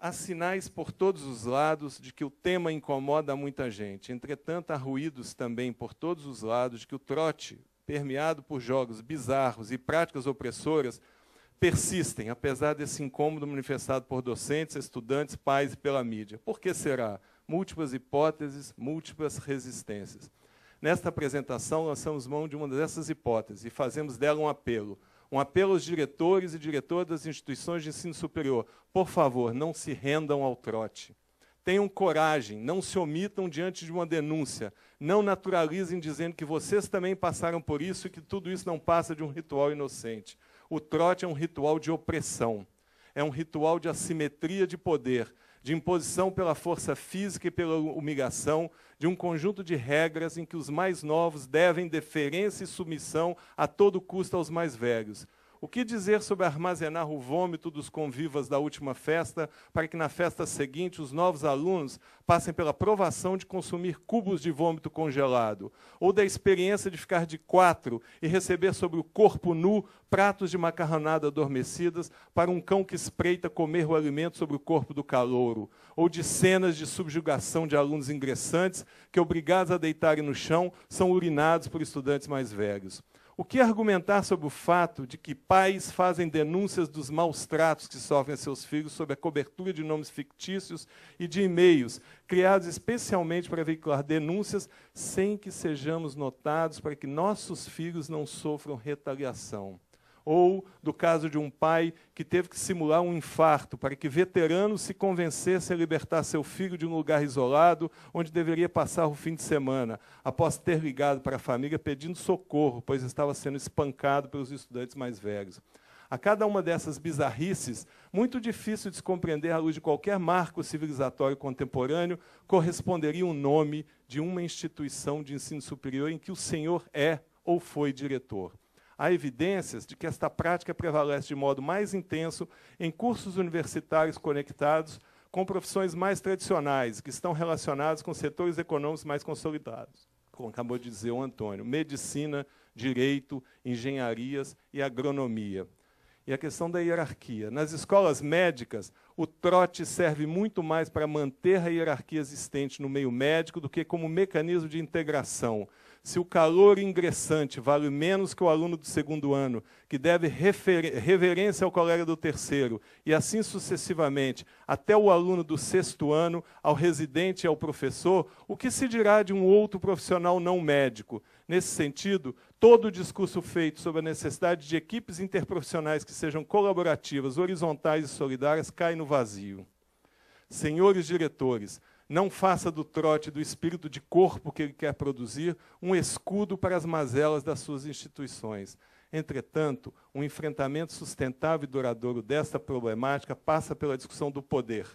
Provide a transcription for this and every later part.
Há sinais por todos os lados de que o tema incomoda muita gente. Entretanto, há ruídos também por todos os lados de que o trote, permeado por jogos bizarros e práticas opressoras, persistem, apesar desse incômodo manifestado por docentes, estudantes, pais e pela mídia. Por que será? Múltiplas hipóteses, múltiplas resistências. Nesta apresentação, lançamos mão de uma dessas hipóteses e fazemos dela um apelo. Um apelo aos diretores e diretoras das instituições de ensino superior: por favor, não se rendam ao trote. Tenham coragem, não se omitam diante de uma denúncia. Não naturalizem dizendo que vocês também passaram por isso e que tudo isso não passa de um ritual inocente. O trote é um ritual de opressão, é um ritual de assimetria de poder, de imposição pela força física e pela humilhação, de um conjunto de regras em que os mais novos devem deferência e submissão a todo custo aos mais velhos, o que dizer sobre armazenar o vômito dos convivas da última festa, para que na festa seguinte os novos alunos passem pela provação de consumir cubos de vômito congelado, ou da experiência de ficar de quatro e receber sobre o corpo nu pratos de macarronada adormecidas para um cão que espreita comer o alimento sobre o corpo do calouro, ou de cenas de subjugação de alunos ingressantes que, obrigados a deitarem no chão, são urinados por estudantes mais velhos. O que argumentar sobre o fato de que pais fazem denúncias dos maus tratos que sofrem seus filhos sob a cobertura de nomes fictícios e de e-mails, criados especialmente para veicular denúncias sem que sejamos notados para que nossos filhos não sofram retaliação? ou do caso de um pai que teve que simular um infarto para que veterano se convencesse a libertar seu filho de um lugar isolado onde deveria passar o fim de semana, após ter ligado para a família pedindo socorro, pois estava sendo espancado pelos estudantes mais velhos. A cada uma dessas bizarrices, muito difícil de se compreender à luz de qualquer marco civilizatório contemporâneo, corresponderia o um nome de uma instituição de ensino superior em que o senhor é ou foi diretor há evidências de que esta prática prevalece de modo mais intenso em cursos universitários conectados com profissões mais tradicionais, que estão relacionadas com setores econômicos mais consolidados. Como acabou de dizer o Antônio, medicina, direito, engenharias e agronomia. E a questão da hierarquia. Nas escolas médicas, o trote serve muito mais para manter a hierarquia existente no meio médico do que como mecanismo de integração se o calor ingressante vale menos que o aluno do segundo ano, que deve reverência ao colega do terceiro, e assim sucessivamente, até o aluno do sexto ano, ao residente e ao professor, o que se dirá de um outro profissional não médico? Nesse sentido, todo o discurso feito sobre a necessidade de equipes interprofissionais que sejam colaborativas, horizontais e solidárias cai no vazio. Senhores diretores, não faça do trote do espírito de corpo que ele quer produzir um escudo para as mazelas das suas instituições. Entretanto, um enfrentamento sustentável e duradouro desta problemática passa pela discussão do poder.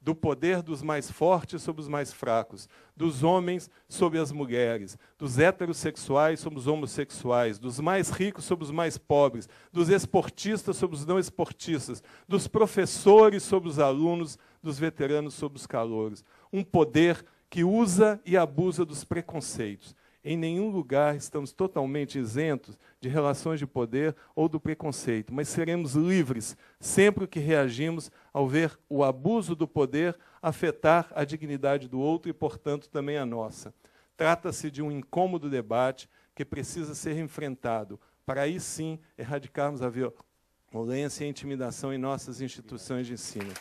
Do poder dos mais fortes sobre os mais fracos, dos homens sobre as mulheres, dos heterossexuais sobre os homossexuais, dos mais ricos sobre os mais pobres, dos esportistas sobre os não esportistas, dos professores sobre os alunos, dos veteranos sobre os calouros um poder que usa e abusa dos preconceitos. Em nenhum lugar estamos totalmente isentos de relações de poder ou do preconceito, mas seremos livres sempre que reagimos ao ver o abuso do poder afetar a dignidade do outro e, portanto, também a nossa. Trata-se de um incômodo debate que precisa ser enfrentado para aí sim erradicarmos a violência e a intimidação em nossas instituições de ensino.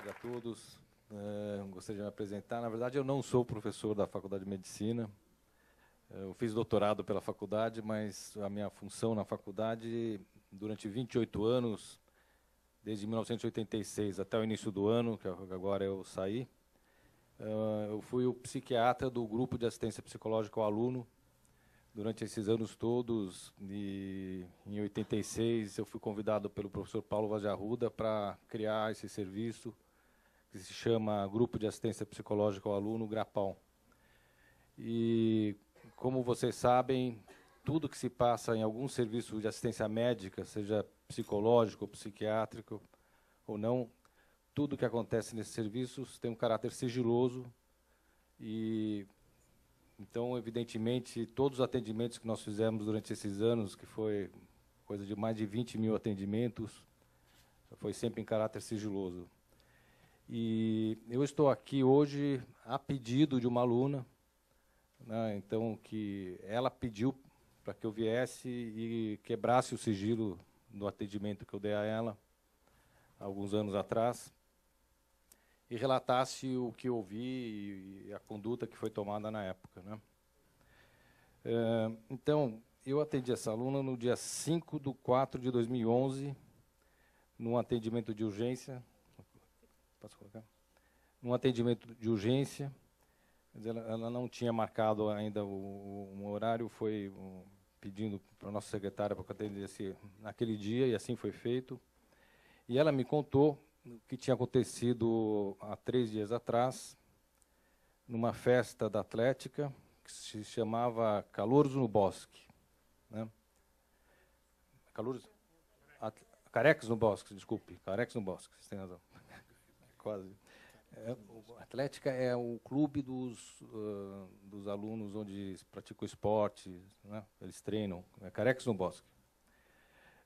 tarde a todos. É, gostaria de me apresentar. Na verdade, eu não sou professor da Faculdade de Medicina. Eh, eu fiz doutorado pela faculdade, mas a minha função na faculdade, durante 28 anos, desde 1986 até o início do ano, que agora eu saí, eh, eu fui o psiquiatra do grupo de assistência psicológica ao aluno durante esses anos todos. E em 86 eu fui convidado pelo professor Paulo Vaz Arruda para criar esse serviço que se chama Grupo de Assistência Psicológica ao Aluno, Grapão E, como vocês sabem, tudo que se passa em algum serviço de assistência médica, seja psicológico, psiquiátrico ou não, tudo que acontece nesses serviços tem um caráter sigiloso e então, evidentemente, todos os atendimentos que nós fizemos durante esses anos, que foi coisa de mais de 20 mil atendimentos, foi sempre em caráter sigiloso. E eu estou aqui hoje a pedido de uma aluna, né, então que ela pediu para que eu viesse e quebrasse o sigilo do atendimento que eu dei a ela alguns anos atrás e relatasse o que ouvi e a conduta que foi tomada na época. Né? É, então, eu atendi essa aluna no dia 5 de 4 de 2011, num atendimento de urgência, Posso colocar? Num atendimento de urgência, ela, ela, não tinha marcado ainda o, um horário, foi um, pedindo para a nossa secretária para que atendesse naquele dia, e assim foi feito. E ela me contou o que tinha acontecido há três dias atrás, numa festa da Atlética, que se chamava Calouros no Bosque. Né? Calouros? Carecas no Bosque, desculpe. Carecas no Bosque, vocês têm razão quase. É, Atlética é o clube dos, uh, dos alunos onde praticam esporte, né? eles treinam, é Carecos no Bosque.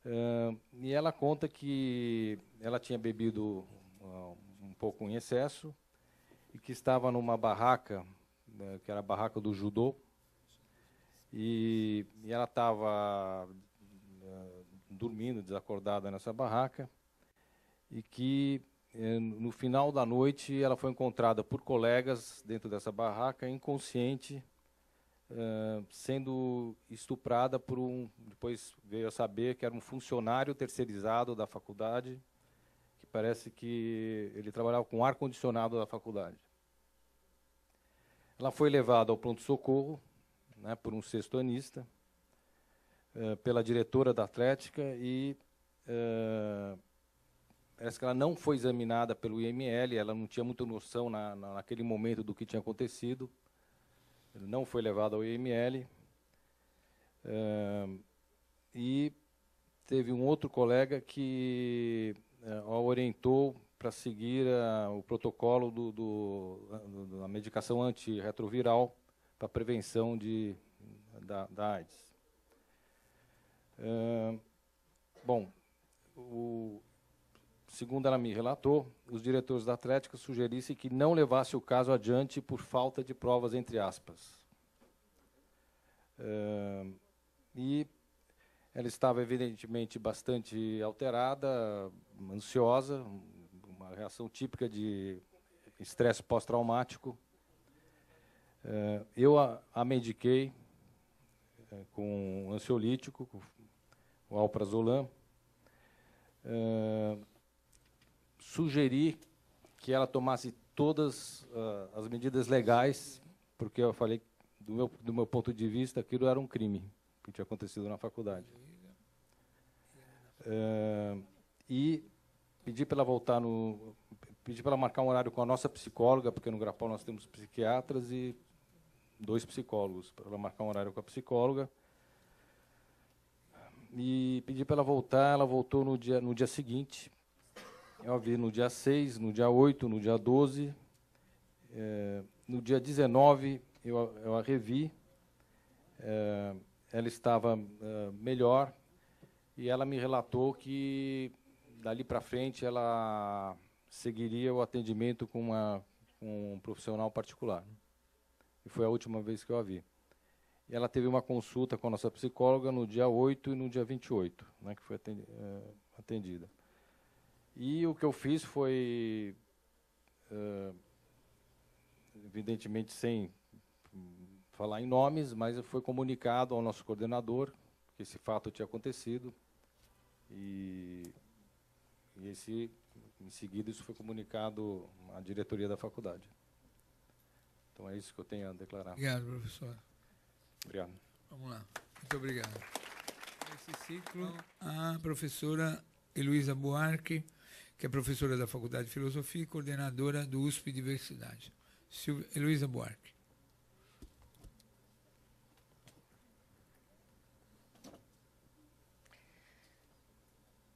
Uh, e ela conta que ela tinha bebido uh, um pouco em excesso e que estava numa barraca, né, que era a barraca do judô, e, e ela estava dormindo, desacordada nessa barraca, e que é, no final da noite, ela foi encontrada por colegas dentro dessa barraca, inconsciente, é, sendo estuprada por um. Depois veio a saber que era um funcionário terceirizado da faculdade, que parece que ele trabalhava com ar-condicionado da faculdade. Ela foi levada ao pronto-socorro né, por um sextonista, é, pela diretora da Atlética e. Uh, parece que ela não foi examinada pelo IML, ela não tinha muita noção na, na, naquele momento do que tinha acontecido, não foi levada ao IML. Uh, e teve um outro colega que uh, orientou para seguir o protocolo do, do, da medicação antirretroviral para prevenção de, da, da AIDS. Uh, bom, o, segundo ela me relatou, os diretores da Atlética sugerissem que não levasse o caso adiante por falta de provas, entre aspas. Uh, e ela estava, evidentemente, bastante alterada, ansiosa, uma reação típica de estresse pós-traumático. Uh, eu a, a mediquei uh, com ansiolítico, com o alprazolam. Uh, sugeri que ela tomasse todas uh, as medidas legais, porque eu falei, do meu, do meu ponto de vista, aquilo era um crime que tinha acontecido na faculdade. Uh, e pedi para ela voltar no. Pedi para ela marcar um horário com a nossa psicóloga, porque no Grapal nós temos psiquiatras e dois psicólogos, para ela marcar um horário com a psicóloga. E pedi para ela voltar, ela voltou no dia, no dia seguinte, eu vi no dia 6, no dia 8, no dia 12. É, no dia 19, eu, eu a revi. É, ela estava é, melhor e ela me relatou que dali para frente ela seguiria o atendimento com, uma, com um profissional particular. E foi a última vez que eu a vi. E ela teve uma consulta com a nossa psicóloga no dia 8 e no dia 28, né, que foi é, atendida. E o que eu fiz foi, uh, evidentemente sem falar em nomes, mas foi comunicado ao nosso coordenador que esse fato tinha acontecido e, e esse, em seguida isso foi comunicado à diretoria da faculdade. Então é isso que eu tenho a declarar. Obrigado, professor. Obrigado. Vamos lá. Muito obrigado. Nesse ciclo, então, a professora Heloísa Buarque que é professora da Faculdade de Filosofia e coordenadora do USP Diversidade. Silvia, Heloísa Buarque.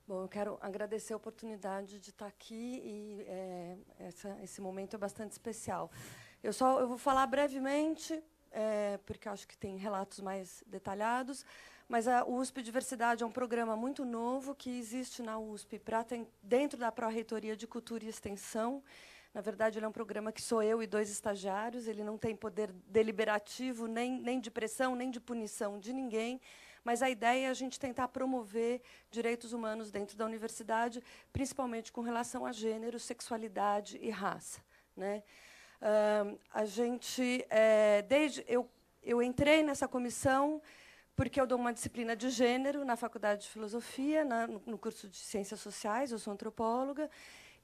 Bom, eu quero agradecer a oportunidade de estar aqui e é, essa, esse momento é bastante especial. Eu só eu vou falar brevemente, é, porque acho que tem relatos mais detalhados. Mas a USP Diversidade é um programa muito novo que existe na USP, pra, dentro da Pró-Reitoria de Cultura e Extensão. Na verdade, ele é um programa que sou eu e dois estagiários, ele não tem poder deliberativo, nem, nem de pressão, nem de punição de ninguém, mas a ideia é a gente tentar promover direitos humanos dentro da universidade, principalmente com relação a gênero, sexualidade e raça. Né? Uh, a gente, é, desde eu, eu entrei nessa comissão porque eu dou uma disciplina de gênero na Faculdade de Filosofia, na, no curso de Ciências Sociais, eu sou antropóloga,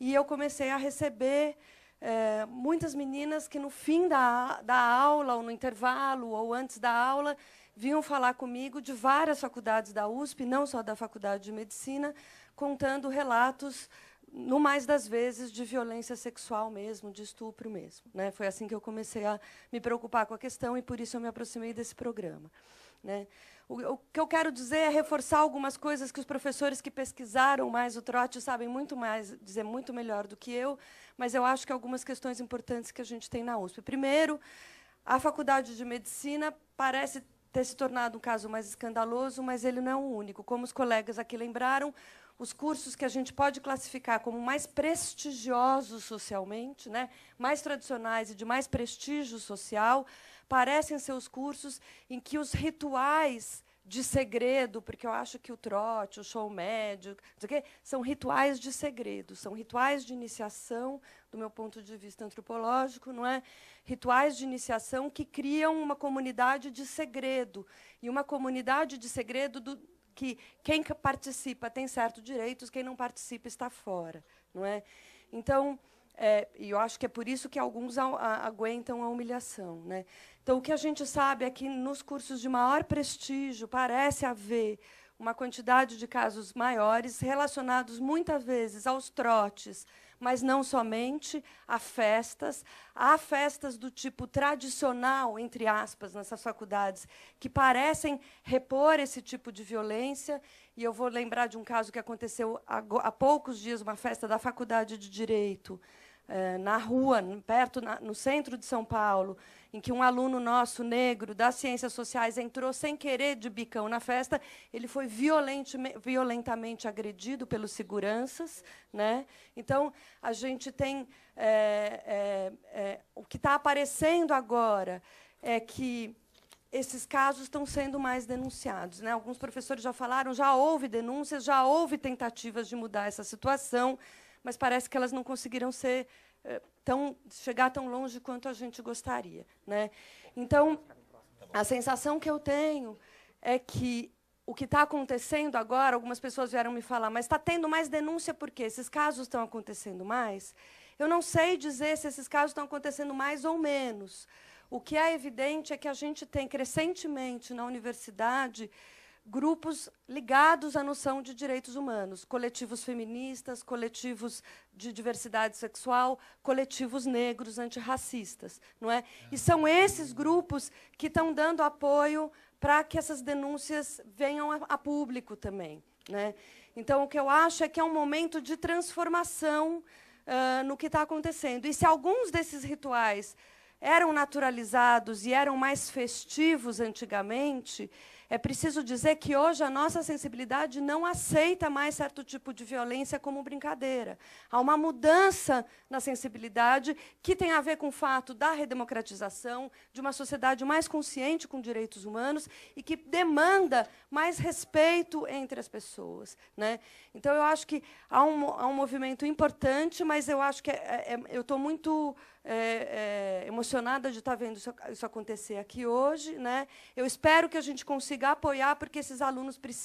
e eu comecei a receber é, muitas meninas que, no fim da, da aula, ou no intervalo, ou antes da aula, vinham falar comigo de várias faculdades da USP, não só da Faculdade de Medicina, contando relatos, no mais das vezes, de violência sexual mesmo, de estupro mesmo. Né? Foi assim que eu comecei a me preocupar com a questão e, por isso, eu me aproximei desse programa. Né? O, o, que eu quero dizer é reforçar algumas coisas que os professores que pesquisaram mais o trote sabem muito mais, dizer muito melhor do que eu, mas eu acho que algumas questões importantes que a gente tem na USP. Primeiro, a faculdade de medicina parece ter se tornado um caso mais escandaloso, mas ele não é o único. Como os colegas aqui lembraram, os cursos que a gente pode classificar como mais prestigiosos socialmente, né, mais tradicionais e de mais prestígio social, parecem ser os cursos em que os rituais de segredo, porque eu acho que o trote, o show médio, são rituais de segredo, são rituais de iniciação, do meu ponto de vista antropológico, não é? Rituais de iniciação que criam uma comunidade de segredo e uma comunidade de segredo do, que quem participa tem certos direitos, quem não participa está fora, não é? Então, é, e eu acho que é por isso que alguns a, a, aguentam a humilhação, né? Então, o que a gente sabe é que nos cursos de maior prestígio parece haver uma quantidade de casos maiores relacionados muitas vezes aos trotes, mas não somente a festas. Há festas do tipo tradicional, entre aspas, nessas faculdades, que parecem repor esse tipo de violência. E eu vou lembrar de um caso que aconteceu há poucos dias, uma festa da Faculdade de Direito, eh, na rua, perto no centro de São Paulo, em que um aluno nosso negro das ciências sociais entrou sem querer de bicão na festa, ele foi violentamente agredido pelos seguranças, né? Então a gente tem é, é, é, o que está aparecendo agora é que esses casos estão sendo mais denunciados. Né? Alguns professores já falaram, já houve denúncias, já houve tentativas de mudar essa situação mas parece que elas não conseguiram ser eh, tão chegar tão longe quanto a gente gostaria, né? Então, a sensação que eu tenho é que o que está acontecendo agora, algumas pessoas vieram me falar, mas está tendo mais denúncia porque esses casos estão acontecendo mais. Eu não sei dizer se esses casos estão acontecendo mais ou menos. O que é evidente é que a gente tem crescentemente na universidade grupos ligados à noção de direitos humanos, coletivos feministas, coletivos de diversidade sexual, coletivos negros antirracistas, não é? E são esses grupos que estão dando apoio para que essas denúncias venham a, a público também, né? Então o que eu acho é que é um momento de transformação uh, no que está acontecendo. E se alguns desses rituais eram naturalizados e eram mais festivos antigamente, é preciso dizer que hoje a nossa sensibilidade não aceita mais certo tipo de violência como brincadeira. Há uma mudança na sensibilidade que tem a ver com o fato da redemocratização, de uma sociedade mais consciente com direitos humanos e que demanda mais respeito entre as pessoas. Né? Então, eu acho que há um, há um movimento importante, mas eu acho que é, é, é eu estou muito é, é, emocionada de estar tá vendo isso, isso acontecer aqui hoje. Né? Eu espero que a gente consiga apoiar, porque esses alunos precisam.